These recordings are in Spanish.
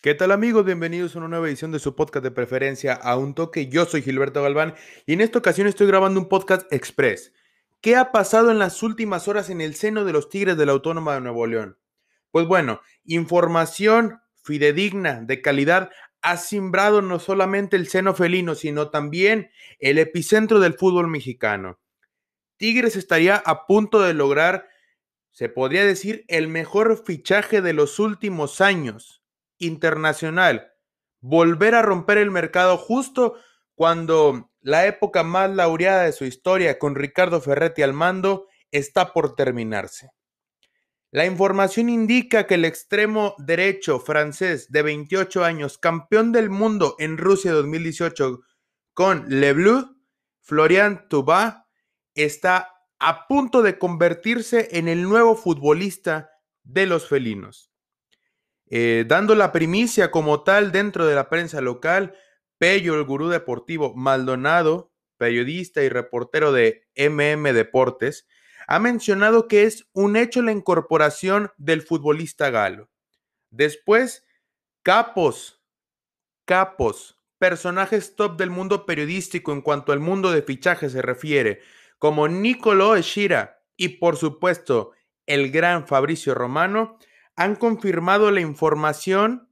¿Qué tal amigos? Bienvenidos a una nueva edición de su podcast de preferencia a un toque. Yo soy Gilberto Galván y en esta ocasión estoy grabando un podcast express. ¿Qué ha pasado en las últimas horas en el seno de los Tigres de la Autónoma de Nuevo León? Pues bueno, información fidedigna, de calidad, ha simbrado no solamente el seno felino, sino también el epicentro del fútbol mexicano. Tigres estaría a punto de lograr, se podría decir, el mejor fichaje de los últimos años internacional, volver a romper el mercado justo cuando la época más laureada de su historia con Ricardo Ferretti al mando está por terminarse. La información indica que el extremo derecho francés de 28 años, campeón del mundo en Rusia 2018 con Le Bleu, Florian Touba, está a punto de convertirse en el nuevo futbolista de los felinos. Eh, dando la primicia como tal dentro de la prensa local, Pello, el gurú deportivo Maldonado, periodista y reportero de MM Deportes, ha mencionado que es un hecho la incorporación del futbolista galo. Después, capos, capos, personajes top del mundo periodístico en cuanto al mundo de fichaje se refiere, como Nicolò Eshira y por supuesto el gran Fabricio Romano, han confirmado la información,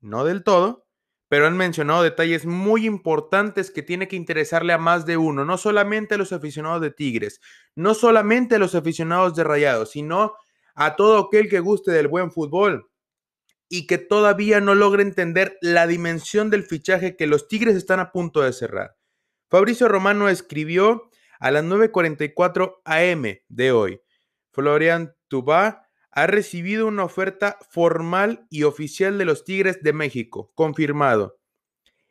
no del todo, pero han mencionado detalles muy importantes que tiene que interesarle a más de uno, no solamente a los aficionados de Tigres, no solamente a los aficionados de Rayados, sino a todo aquel que guste del buen fútbol y que todavía no logre entender la dimensión del fichaje que los Tigres están a punto de cerrar. Fabricio Romano escribió a las 9.44 am de hoy. Florian Tubá ha recibido una oferta formal y oficial de los Tigres de México, confirmado.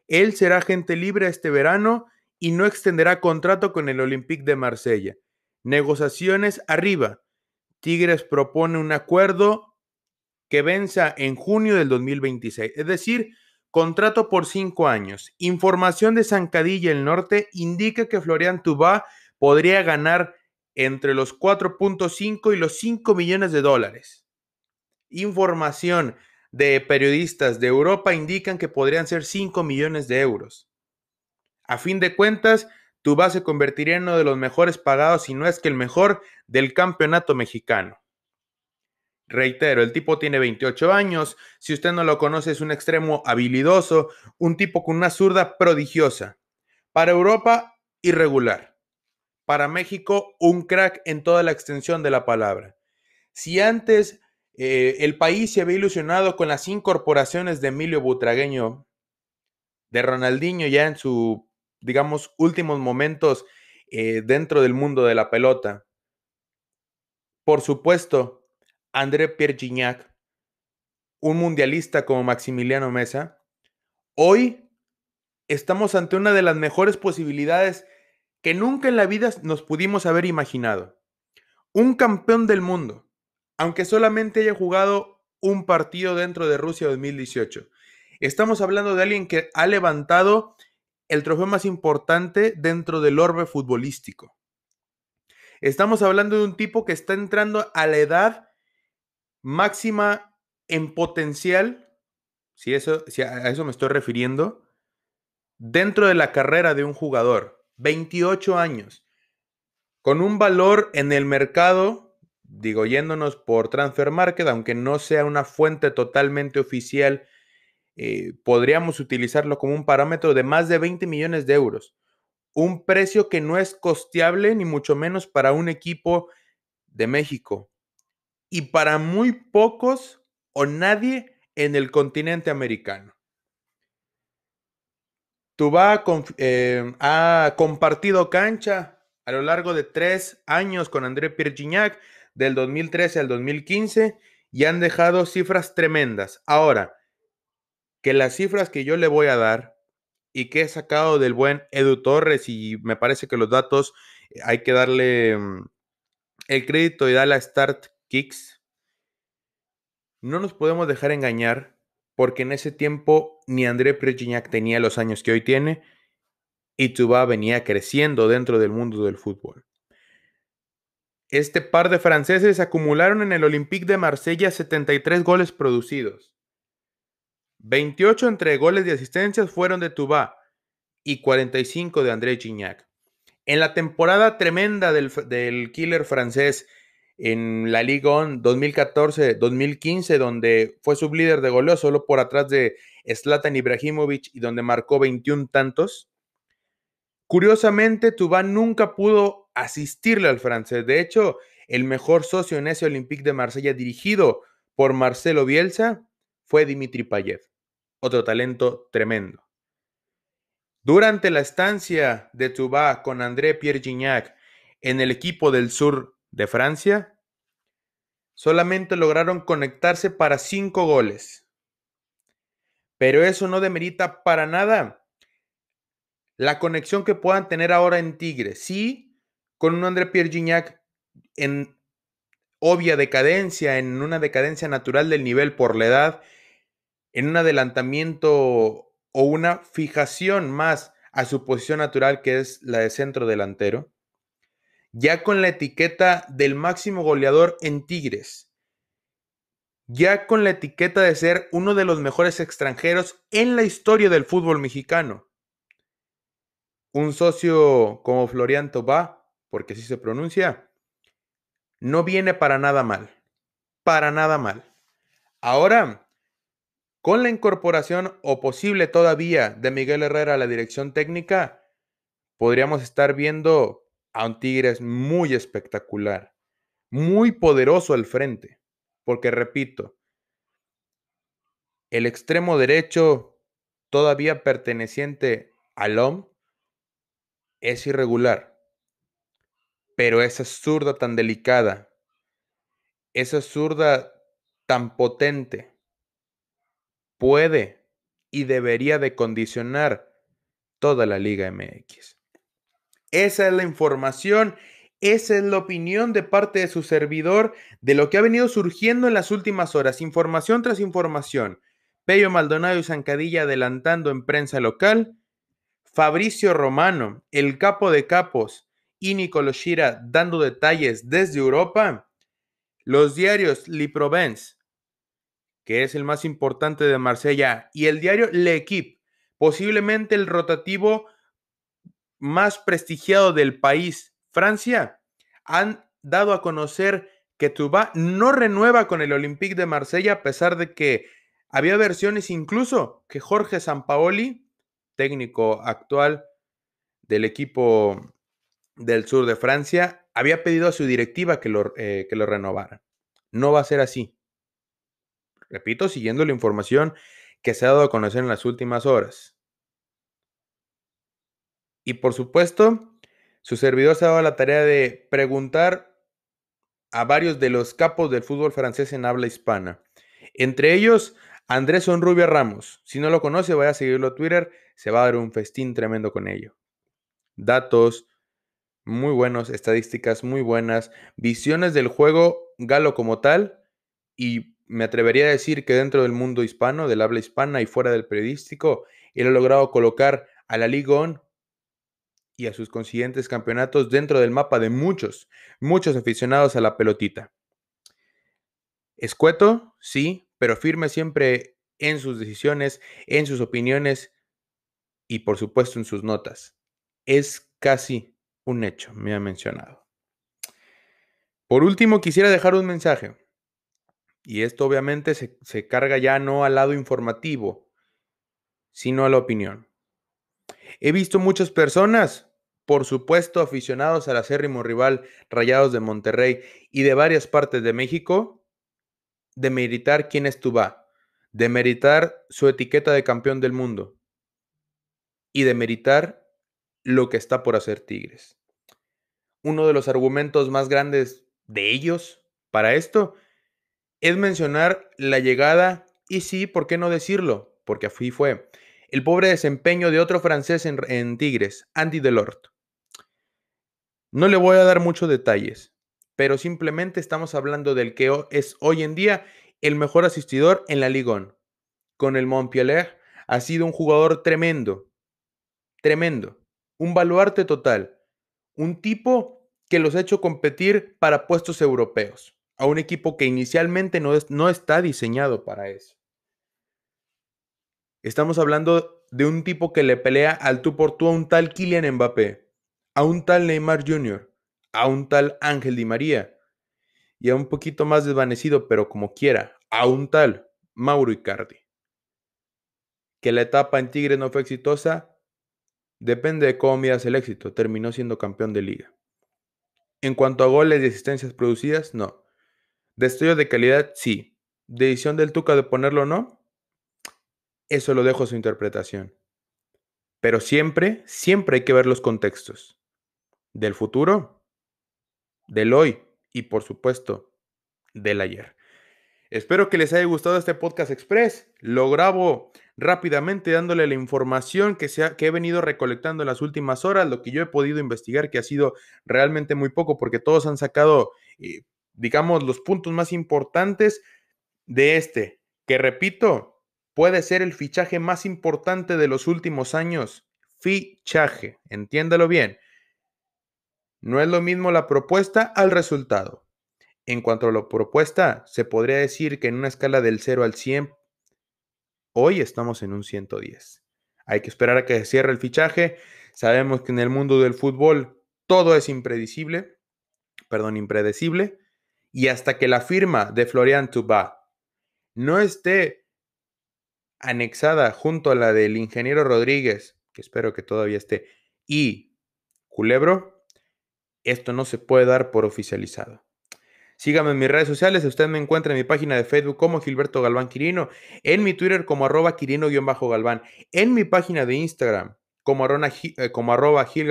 Él será agente libre este verano y no extenderá contrato con el Olympique de Marsella. Negociaciones arriba. Tigres propone un acuerdo que venza en junio del 2026, es decir, contrato por cinco años. Información de Zancadilla el Norte indica que Florian Tubá podría ganar entre los 4.5 y los 5 millones de dólares. Información de periodistas de Europa indican que podrían ser 5 millones de euros. A fin de cuentas, tu se convertiría en uno de los mejores pagados, si no es que el mejor, del campeonato mexicano. Reitero, el tipo tiene 28 años, si usted no lo conoce es un extremo habilidoso, un tipo con una zurda prodigiosa. Para Europa, irregular. Para México, un crack en toda la extensión de la palabra. Si antes eh, el país se había ilusionado con las incorporaciones de Emilio Butragueño, de Ronaldinho ya en sus digamos, últimos momentos eh, dentro del mundo de la pelota, por supuesto, André Pierre Gignac, un mundialista como Maximiliano Mesa, hoy estamos ante una de las mejores posibilidades que nunca en la vida nos pudimos haber imaginado. Un campeón del mundo, aunque solamente haya jugado un partido dentro de Rusia 2018. Estamos hablando de alguien que ha levantado el trofeo más importante dentro del orbe futbolístico. Estamos hablando de un tipo que está entrando a la edad máxima en potencial, si, eso, a eso me estoy refiriendo, dentro de la carrera de un jugador. 28 años, con un valor en el mercado, digo, yéndonos por Transfer Market, aunque no sea una fuente totalmente oficial, eh, podríamos utilizarlo como un parámetro de más de 20 millones de euros. Un precio que no es costeable, ni mucho menos para un equipo de México. Y para muy pocos o nadie en el continente americano va eh, ha compartido cancha a lo largo de tres años con André Piergignac, del 2013 al 2015, y han dejado cifras tremendas. Ahora, que las cifras que yo le voy a dar y que he sacado del buen Edu Torres, y me parece que los datos eh, hay que darle mm, el crédito y darle a Start Kicks, no nos podemos dejar engañar porque en ese tiempo ni André Pré-Gignac tenía los años que hoy tiene y Tuba venía creciendo dentro del mundo del fútbol. Este par de franceses acumularon en el Olympique de Marsella 73 goles producidos. 28 entre goles y asistencias fueron de Tuba y 45 de André Gignac. En la temporada tremenda del killer francés en la Liga 2014-2015, donde fue sublíder de goleo solo por atrás de Zlatan Ibrahimovic y donde marcó 21 tantos. Curiosamente, Tubán nunca pudo asistirle al francés. De hecho, el mejor socio en ese Olympique de Marsella dirigido por Marcelo Bielsa fue Dimitri Payet, otro talento tremendo. Durante la estancia de Tubá con André Pierre Gignac en el equipo del sur de Francia, solamente lograron conectarse para cinco goles. Pero eso no demerita para nada la conexión que puedan tener ahora en Tigre. Sí, con un André Pierre Gignac en obvia decadencia, en una decadencia natural del nivel por la edad, en un adelantamiento o una fijación más a su posición natural que es la de centro delantero ya con la etiqueta del máximo goleador en Tigres, ya con la etiqueta de ser uno de los mejores extranjeros en la historia del fútbol mexicano. Un socio como Florian Tobá, porque así se pronuncia, no viene para nada mal, para nada mal. Ahora, con la incorporación o posible todavía de Miguel Herrera a la dirección técnica, podríamos estar viendo a un es muy espectacular, muy poderoso al frente, porque repito, el extremo derecho todavía perteneciente al OM es irregular, pero esa zurda tan delicada, esa zurda tan potente, puede y debería de condicionar toda la Liga MX. Esa es la información, esa es la opinión de parte de su servidor de lo que ha venido surgiendo en las últimas horas, información tras información. Pello Maldonado y Zancadilla adelantando en prensa local, Fabricio Romano, el capo de capos, y Nicoloshira dando detalles desde Europa, los diarios Li Provence, que es el más importante de Marsella, y el diario Le Equipe, posiblemente el rotativo más prestigiado del país, Francia, han dado a conocer que Tuba no renueva con el Olympique de Marsella, a pesar de que había versiones incluso que Jorge Sampaoli, técnico actual del equipo del sur de Francia, había pedido a su directiva que lo, eh, que lo renovara. No va a ser así. Repito, siguiendo la información que se ha dado a conocer en las últimas horas. Y por supuesto, su servidor se ha dado la tarea de preguntar a varios de los capos del fútbol francés en habla hispana. Entre ellos, Andrés Onrubia Ramos. Si no lo conoce, vaya a seguirlo a Twitter. Se va a dar un festín tremendo con ello. Datos muy buenos, estadísticas muy buenas, visiones del juego galo como tal. Y me atrevería a decir que dentro del mundo hispano, del habla hispana y fuera del periodístico, él ha logrado colocar a la Liga y a sus consiguientes campeonatos dentro del mapa de muchos, muchos aficionados a la pelotita. Escueto, sí, pero firme siempre en sus decisiones, en sus opiniones y por supuesto en sus notas. Es casi un hecho, me ha mencionado. Por último, quisiera dejar un mensaje. Y esto obviamente se, se carga ya no al lado informativo, sino a la opinión. He visto muchas personas, por supuesto aficionados al acérrimo rival Rayados de Monterrey y de varias partes de México, demeritar quién es de demeritar su etiqueta de campeón del mundo y demeritar lo que está por hacer Tigres. Uno de los argumentos más grandes de ellos para esto es mencionar la llegada, y sí, ¿por qué no decirlo? Porque así fue, el pobre desempeño de otro francés en, Tigres, Andy Delort. No le voy a dar muchos detalles, pero simplemente estamos hablando del que es hoy en día el mejor asistidor en la Ligón. Con el Montpellier ha sido un jugador tremendo, tremendo, un baluarte total, un tipo que los ha hecho competir para puestos europeos, a un equipo que inicialmente no está diseñado para eso. Estamos hablando de un tipo que le pelea al tú por tú a un tal Kylian Mbappé, a un tal Neymar Jr., a un tal Ángel Di María y a un poquito más desvanecido, pero como quiera, a un tal Mauro Icardi. Que la etapa en Tigre no fue exitosa, depende de cómo miras el éxito, terminó siendo campeón de liga. En cuanto a goles y asistencias producidas, no. Destello de calidad, sí. Decisión del Tuca de ponerlo o no, eso lo dejo a su interpretación. Pero siempre, siempre hay que ver los contextos. Del futuro, del hoy y por supuesto, del ayer. Espero que les haya gustado este podcast express. Lo grabo rápidamente dándole la información que, que he venido recolectando en las últimas horas, lo que yo he podido investigar, que ha sido realmente muy poco, porque todos han sacado, eh, digamos, los puntos más importantes de este, que repito, puede ser el fichaje más importante de los últimos años. Fichaje, entiéndalo bien. No es lo mismo la propuesta al resultado. En cuanto a la propuesta, se podría decir que en una escala del 0 al 100, hoy estamos en un 110. Hay que esperar a que se cierre el fichaje. Sabemos que en el mundo del fútbol todo es impredecible, perdón, impredecible, y hasta que la firma de Florian tuba no esté anexada junto a la del ingeniero Rodríguez, que espero que todavía esté, y Culebro, esto no se puede dar por oficializado. Síganme en mis redes sociales, usted me encuentra en mi página de Facebook como Gilberto Galván Quirino, en mi Twitter como arroba Quirino-Galván, en mi página de Instagram como, eh, arroba, como Gil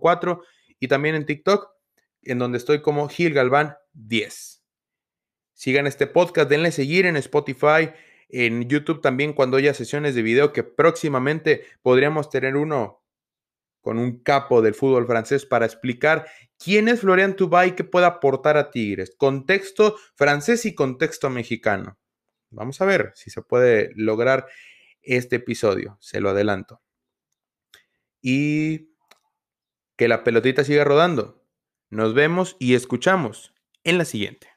4 y también en TikTok, en donde estoy como Gil Galván 10. Sigan este podcast, denle seguir en Spotify, en YouTube también cuando haya sesiones de video que próximamente podríamos tener uno con un capo del fútbol francés para explicar quién es Florian Tubá y qué puede aportar a Tigres. Contexto francés y contexto mexicano. Vamos a ver si se puede lograr este episodio, se lo adelanto. Y que la pelotita siga rodando. Nos vemos y escuchamos en la siguiente.